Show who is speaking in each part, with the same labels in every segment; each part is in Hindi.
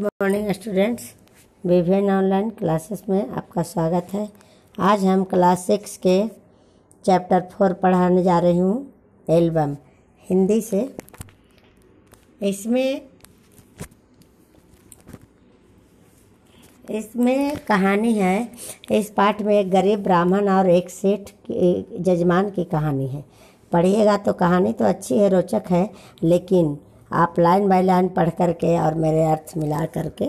Speaker 1: गुड मॉर्निंग स्टूडेंट्स विभिन्न ऑनलाइन क्लासेस में आपका स्वागत है आज हम क्लास सिक्स के चैप्टर फोर पढ़ाने जा रही हूँ एल्बम हिंदी से इसमें इसमें कहानी है इस पाठ में एक गरीब ब्राह्मण और एक सेठ जजमान की कहानी है पढ़िएगा तो कहानी तो अच्छी है रोचक है लेकिन आप लाइन बाय लाइन पढ़ करके और मेरे अर्थ मिला करके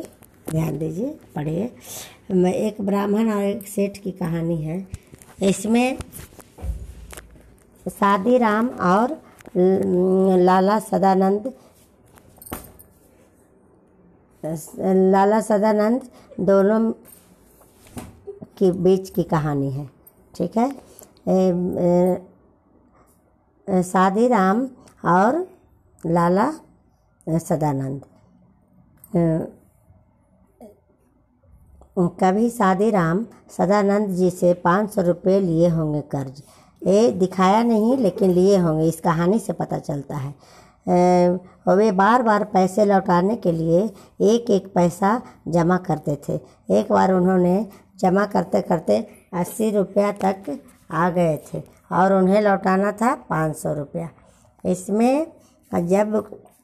Speaker 1: ध्यान दीजिए पढ़िए एक ब्राह्मण और एक सेठ की कहानी है इसमें शादी राम और लाला सदानंद लाला सदानंद दोनों के बीच की कहानी है ठीक है शादी राम और लाला सदानंद कभी शादी राम सदानंद जी से पाँच सौ रुपये लिए होंगे कर्ज ये दिखाया नहीं लेकिन लिए होंगे इस कहानी से पता चलता है वे बार बार पैसे लौटाने के लिए एक एक पैसा जमा करते थे एक बार उन्होंने जमा करते करते अस्सी रुपया तक आ गए थे और उन्हें लौटाना था पाँच सौ रुपया इसमें जब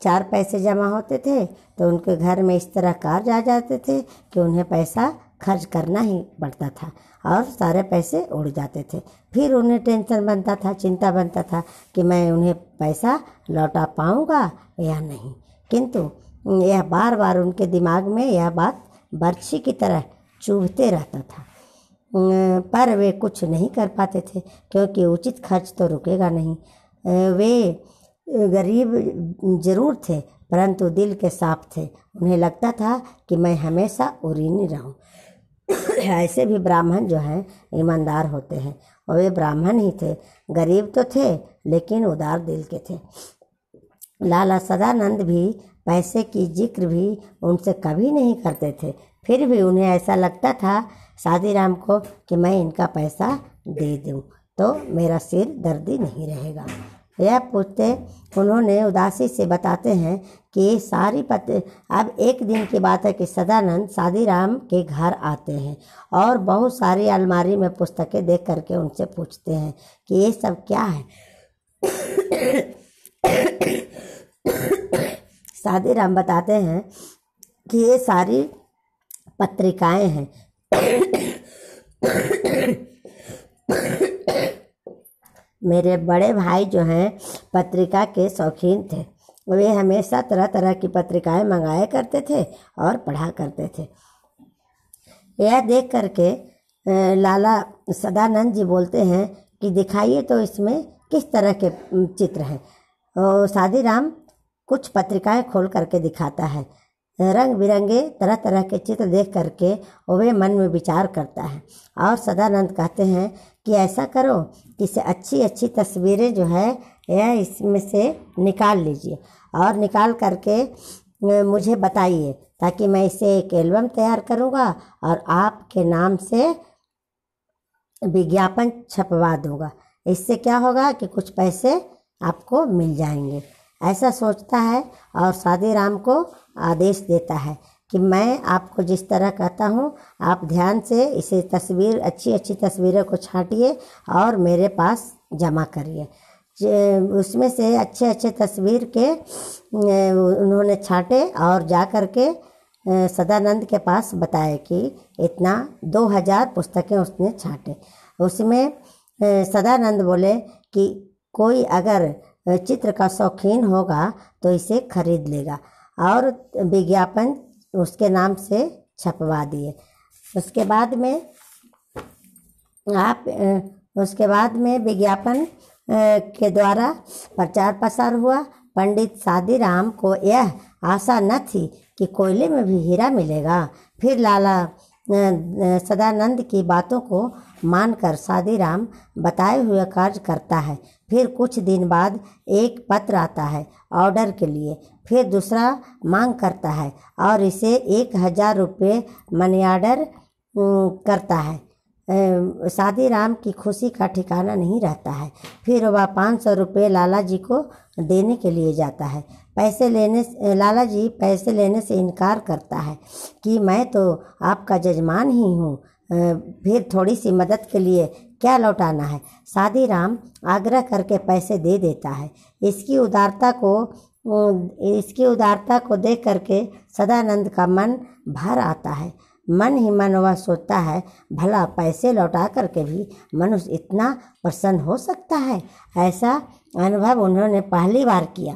Speaker 1: चार पैसे जमा होते थे तो उनके घर में इस तरह कार्य आ जाते थे कि उन्हें पैसा खर्च करना ही पड़ता था और सारे पैसे उड़ जाते थे फिर उन्हें टेंशन बनता था चिंता बनता था कि मैं उन्हें पैसा लौटा पाऊँगा या नहीं किंतु यह बार बार उनके दिमाग में यह बात बर्छी की तरह चूभते रहता था पर वे कुछ नहीं कर पाते थे क्योंकि उचित खर्च तो रुकेगा नहीं वे गरीब ज़रूर थे परंतु दिल के साफ थे उन्हें लगता था कि मैं हमेशा उरीनी रहूं ऐसे भी ब्राह्मण जो हैं ईमानदार होते हैं और वे ब्राह्मण ही थे गरीब तो थे लेकिन उदार दिल के थे लाला सदानंद भी पैसे की जिक्र भी उनसे कभी नहीं करते थे फिर भी उन्हें ऐसा लगता था राम को कि मैं इनका पैसा दे दूं तो मेरा सिर दर्दी नहीं रहेगा यह पूछते उन्होंने उदासी से बताते हैं कि सारी पत्नी अब एक दिन की बात है कि सदानंद राम के घर आते हैं और बहुत सारी अलमारी में पुस्तकें देख करके उनसे पूछते हैं कि ये सब क्या है शादी राम बताते हैं कि ये सारी पत्रिकाएं हैं मेरे बड़े भाई जो हैं पत्रिका के शौकीन थे वे हमेशा तरह तरह की पत्रिकाएं मंगाया करते थे और पढ़ा करते थे यह देख करके लाला सदानंद जी बोलते हैं कि दिखाइए तो इसमें किस तरह के चित्र हैं और शादी राम कुछ पत्रिकाएं खोल करके दिखाता है रंग बिरंगे तरह तरह के चित्र देख करके वे मन में विचार करता है और सदानंद कहते हैं कि ऐसा करो कि इसे अच्छी अच्छी तस्वीरें जो है यह इसमें से निकाल लीजिए और निकाल करके मुझे बताइए ताकि मैं इसे एक एल्बम तैयार करूँगा और आपके नाम से विज्ञापन छपवा दूँगा इससे क्या होगा कि कुछ पैसे आपको मिल जाएंगे ऐसा सोचता है और शादी राम को आदेश देता है कि मैं आपको जिस तरह कहता हूँ आप ध्यान से इसे तस्वीर अच्छी अच्छी तस्वीरों को छाटिए और मेरे पास जमा करिए उसमें से अच्छे अच्छे तस्वीर के उन्होंने छाँटे और जा कर के सदानंद के पास बताए कि इतना दो हजार पुस्तकें उसने छाटे उसमें सदानंद बोले कि कोई अगर चित्र का शौकीन होगा तो इसे खरीद लेगा और विज्ञापन तो उसके नाम से छपवा दिए उसके बाद में आप उसके बाद में विज्ञापन के द्वारा प्रचार प्रसार हुआ पंडित राम को यह आशा न थी कि कोयले में भी हीरा मिलेगा फिर लाला सदानंद की बातों को मानकर राम बताए हुए कार्य करता है फिर कुछ दिन बाद एक पत्र आता है ऑर्डर के लिए फिर दूसरा मांग करता है और इसे एक हज़ार रुपये मनी ऑर्डर करता है शादी राम की खुशी का ठिकाना नहीं रहता है फिर वह पाँच सौ रुपये लाला जी को देने के लिए जाता है पैसे लेने लाला जी पैसे लेने से इनकार करता है कि मैं तो आपका जजमान ही हूँ फिर थोड़ी सी मदद के लिए क्या लौटाना है शादी राम आग्रह करके पैसे दे देता है इसकी उदारता को इसकी उदारता को देख करके सदानंद का मन भर आता है मन ही मन वह सोचता है भला पैसे लौटा करके भी मनुष्य इतना प्रसन्न हो सकता है ऐसा अनुभव उन्होंने पहली बार किया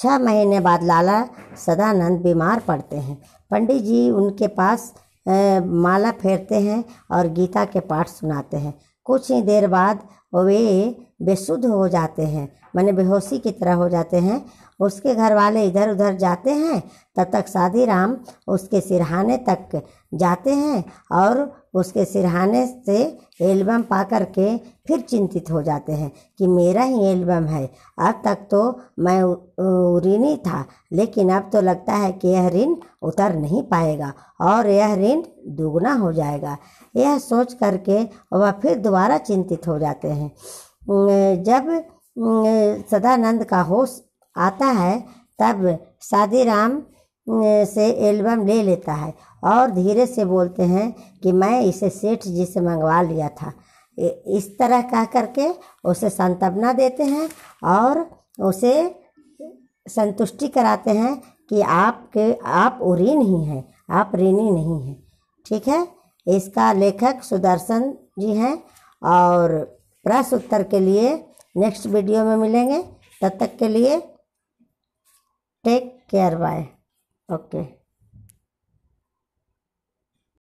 Speaker 1: छः महीने बाद लाला सदानंद बीमार पड़ते हैं पंडित जी उनके पास माला फेरते हैं और गीता के पाठ सुनाते हैं कुछ ही देर बाद वे बेसुध हो जाते हैं मैंने बेहोशी की तरह हो जाते हैं उसके घर वाले इधर उधर जाते हैं तब तक राम उसके सिरहाने तक जाते हैं और उसके सिरहाने से एल्बम पा कर के फिर चिंतित हो जाते हैं कि मेरा ही एल्बम है अब तक तो मैं ऋणी था लेकिन अब तो लगता है कि यह ऋण उतर नहीं पाएगा और यह ऋण दुगना हो जाएगा यह सोच करके वह फिर दोबारा चिंतित हो जाते हैं जब सदानंद का होश आता है तब शादी राम से एल्बम ले लेता है और धीरे से बोलते हैं कि मैं इसे सेठ जी से मंगवा लिया था इस तरह कह करके उसे संतवना देते हैं और उसे संतुष्टि कराते हैं कि आपके आप ऋण ही हैं आप ऋणी नहीं हैं ठीक है इसका लेखक सुदर्शन जी हैं और प्रश्न उत्तर के लिए नेक्स्ट वीडियो में मिलेंगे तब तक के लिए Take care. Bye. Okay.